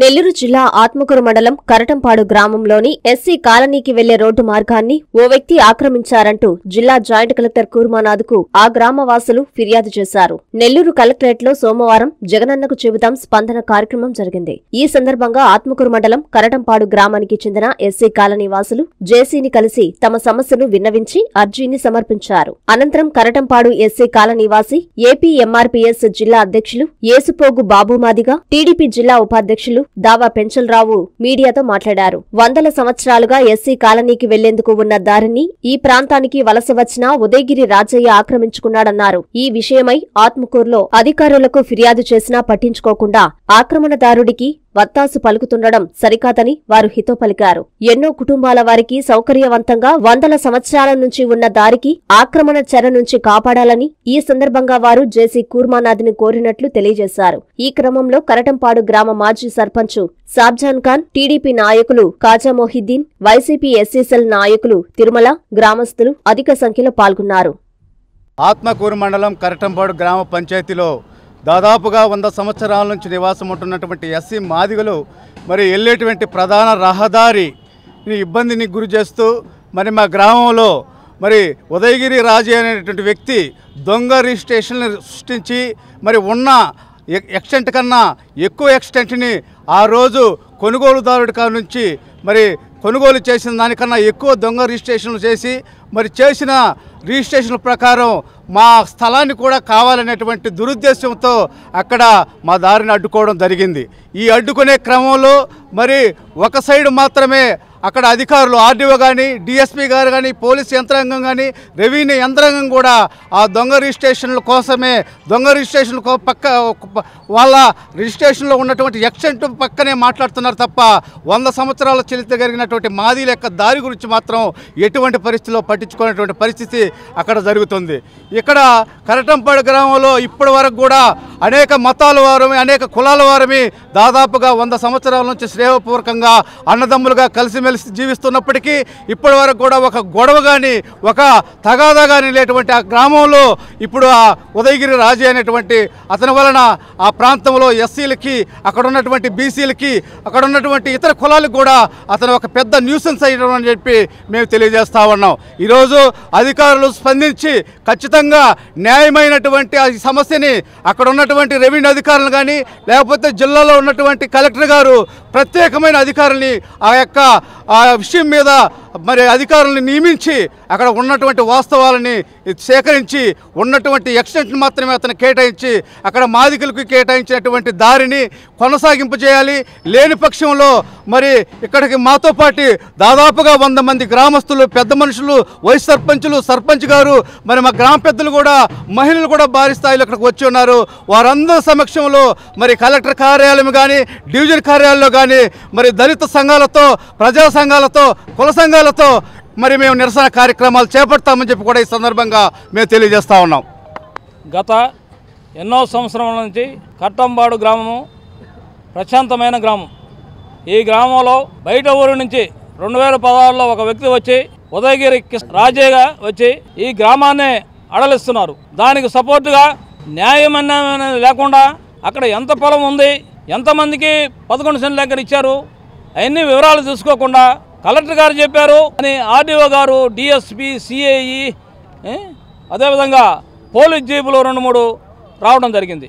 నెల్లూరు జిల్లా ఆత్మకూరు మండలం కరటంపాడు గ్రామంలోని ఎస్సీ కాలనీకి వెళ్లే రోడ్డు మార్గాన్ని ఓ వ్యక్తి ఆక్రమించారంటూ జిల్లా జాయింట్ కలెక్టర్ కూర్మానాథ్ కు ఆ గ్రామవాసులు ఫిర్యాదు చేశారు నెల్లూరు కలెక్టరేట్ లో సోమవారం జగనన్నకు చెబుతాం స్పందన కార్యక్రమం జరిగింది ఈ సందర్భంగా ఆత్మకూరు మండలం కరటంపాడు గ్రామానికి చెందిన ఎస్సీ కాలనీ వాసులు జేసీని కలిసి తమ సమస్యను విన్నవించి అర్జీని సమర్పించారు అనంతరం కరటంపాడు ఎస్సీ కాలనీవాసి ఏపీ ఎంఆర్పీఎస్ జిల్లా అధ్యక్షులు ఏసుపోగు బాబుమాదిగా టీడీపీ జిల్లా ఉపాధ్యక్షులు దావా రావు మీడియాతో మాట్లాడారు వందల సంవత్సరాలుగా ఎస్సీ కాలనీకి వెళ్లేందుకు ఉన్న దారిని ఈ ప్రాంతానికి వలస వచ్చినా ఉదయగిరి రాజయ్య ఆక్రమించుకున్నాడన్నారు ఈ విషయమై ఆత్మకూరులో అధికారులకు ఫిర్యాదు చేసినా పట్టించుకోకుండా ఆక్రమణదారుడికి వత్తాసు పలుకుతుండడం సరికాదని వారు హితో పలికారు ఎన్నో కుటుంబాల వారికి సౌకర్యవంతంగా వందల సంవత్సరాల నుంచి ఉన్న దారికి ఆక్రమణ చర నుంచి కాపాడాలని ఈ సందర్భంగా వారు జేసీ కూర్మానాథ్ని కోరినట్లు తెలియజేశారు ఈ క్రమంలో కరటంపాడు గ్రామ మాజీ సర్పంచ్ సాబ్జాన్ ఖాన్ టీడీపీ నాయకులు కాజా మొహిద్దీన్ వైసీపీ ఎస్సీసెల్ నాయకులు తిరుమల గ్రామస్తులు అధిక సంఖ్యలో పాల్గొన్నారు ఆత్మకూరు మండలం కరటంపాడు గ్రామ పంచాయతీలో దాదాపుగా వంద సంవత్సరాల నుంచి నివాసం ఉంటున్నటువంటి ఎస్సీ మాదిగలు మరి వెళ్ళేటువంటి ప్రధాన రహదారి ఇబ్బందిని గురి చేస్తూ మరి మా గ్రామంలో మరి ఉదయగిరి రాజు అనేటువంటి వ్యక్తి దొంగ రిజిస్ట్రేషన్ సృష్టించి మరి ఉన్న ఎక్స్టెంట్ కన్నా ఎక్కువ ఎక్స్టెంట్ని ఆ రోజు కొనుగోలుదారుడి కాడ నుంచి మరి కొనుగోలు చేసిన దానికన్నా ఎక్కువ దొంగ రిజిస్ట్రేషన్లు చేసి మరి చేసిన రిజిస్ట్రేషన్ ప్రకారం మా స్థలాన్ని కూడా కావాలనేటువంటి దురుద్దేశంతో అక్కడ మా దారిని అడ్డుకోవడం జరిగింది ఈ అడ్డుకునే క్రమంలో మరి ఒక సైడ్ మాత్రమే అక్కడ అధికారులు ఆర్డీఓ కానీ డిఎస్పీ గారు కానీ పోలీస్ యంత్రాంగం కానీ రెవెన్యూ యంత్రాంగం కూడా ఆ దొంగ రిజిస్ట్రేషన్ల కోసమే దొంగ రిజిస్ట్రేషన్ పక్క వాళ్ళ రిజిస్ట్రేషన్లో ఉన్నటువంటి ఎక్సెంట్ పక్కనే మాట్లాడుతున్నారు తప్ప వంద సంవత్సరాల చరిత్ర జరిగినటువంటి మాదీల యొక్క దారి గురించి మాత్రం ఎటువంటి పరిస్థితిలో పట్టించుకునేటువంటి పరిస్థితి అక్కడ జరుగుతుంది ఇక్కడ కరటంపాడు గ్రామంలో ఇప్పటి వరకు కూడా అనేక మతాల వారమే అనేక కులాల వారమే దాదాపుగా వంద సంవత్సరాల నుంచి శ్రేయపూర్వకంగా అన్నదమ్ములుగా కలిసి కలిసిమెలిసి జీవిస్తున్నప్పటికీ ఇప్పటి వరకు కూడా ఒక గొడవ కానీ ఒక తగాదా కానీ లేటువంటి ఆ గ్రామంలో ఇప్పుడు ఆ ఉదయగిరి రాజు అనేటువంటి అతని వలన ఆ ప్రాంతంలో ఎస్సీలకి అక్కడ ఉన్నటువంటి బీసీలకి అక్కడ ఉన్నటువంటి ఇతర కులాలకు కూడా అతను ఒక పెద్ద న్యూసెన్స్ అయ్యడం అని చెప్పి మేము తెలియజేస్తా ఉన్నాం ఈరోజు అధికారులు స్పందించి ఖచ్చితంగా న్యాయమైనటువంటి ఆ సమస్యని అక్కడ ఉన్నటువంటి రెవెన్యూ అధికారులు కానీ లేకపోతే జిల్లాలో ఉన్నటువంటి కలెక్టర్ గారు ప్రత్యేకమైన అధికారుల్ని ఆ యొక్క ఆ విషయం మీద మరి అధికారులను నియమించి అక్కడ ఉన్నటువంటి వాస్తవాలని సేకరించి ఉన్నటువంటి ఎక్స్టెంట్ని మాత్రమే అతను కేటాయించి అక్కడ మాదికలకు కేటాయించినటువంటి దారిని కొనసాగింపు చేయాలి లేని పక్షంలో మరి ఇక్కడికి మాతో పాటు దాదాపుగా వంద మంది గ్రామస్తులు పెద్ద మనుషులు వైస్ సర్పంచులు సర్పంచ్ గారు మరి మా గ్రామ పెద్దలు కూడా మహిళలు కూడా భారీ స్థాయిలో ఇక్కడికి వచ్చి ఉన్నారు వారందరి సమక్షంలో మరి కలెక్టర్ కార్యాలయం కానీ డివిజన్ కార్యాలయంలో కానీ మరి దళిత సంఘాలతో ప్రజా సంఘాలతో కుల సంఘాలతో మరి మేము నిరసన కార్యక్రమాలు చేపడతామని చెప్పి కూడా ఈ సందర్భంగా మేము తెలియజేస్తూ ఉన్నాం గత ఎన్నో సంవత్సరాల నుంచి కట్టంబాడు గ్రామము ప్రశాంతమైన గ్రామం ఈ గ్రామంలో బయట ఊరు నుంచి రెండు వేల పదహారులో ఒక వ్యక్తి వచ్చి ఉదయగిరి రాజేగా వచ్చి ఈ గ్రామాన్ని అడలిస్తున్నారు దానికి సపోర్టుగా న్యాయమన్యాయం లేకుండా అక్కడ ఎంత పొలం ఉంది ఎంతమందికి పదకొండు సెంట్లు ఎక్కడ ఇచ్చారు అవన్నీ వివరాలు చూసుకోకుండా కలెక్టర్ గారు చెప్పారు అని ఆర్డీఓ గారు డిఎస్పి సిఏఈ అదేవిధంగా పోలీస్ జీపులు రెండు మూడు రావడం జరిగింది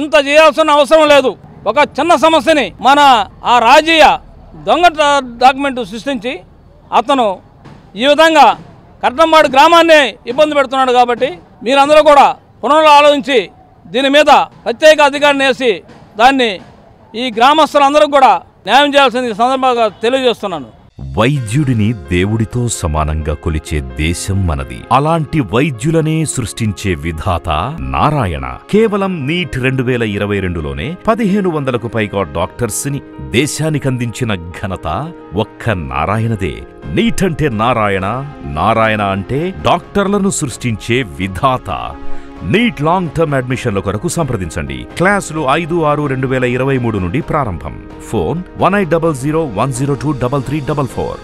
ఇంత చేయాల్సిన అవసరం లేదు ఒక చిన్న సమస్యని మన ఆ రాజీయ దొంగ డాక్యుమెంట్ సృష్టించి అతను ఈ విధంగా కట్నంబాడు గ్రామాన్ని ఇబ్బంది పెడుతున్నాడు కాబట్టి మీరందరూ కూడా పునరులు ఆలోచించి దీని మీద ప్రత్యేక అధికారిని వేసి దాన్ని ఈ గ్రామస్తులందరూ కూడా న్యాయం చేయాల్సింది సందర్భంగా తెలియజేస్తున్నాను వైద్యుడిని దేవుడితో సమానంగా కొలిచే దేశం మనది అలాంటి వైద్యులనే సృష్టించే విధాత నారాయణ కేవలం నీట్ రెండు వేల ఇరవై రెండులోనే పదిహేను వందలకు పైగా డాక్టర్స్ని అందించిన ఘనత ఒక్క నారాయణదే నీట్ అంటే నారాయణ నారాయణ అంటే డాక్టర్లను సృష్టించే విధాత నీట్ లాంగ్ టర్మ్ అడ్మిషన్ల కొరకు సంప్రదించండి క్లాసులు ఐదు ఆరు రెండు వేల ఇరవై మూడు నుండి ప్రారంభం phone one eight double zero one zero two double three double four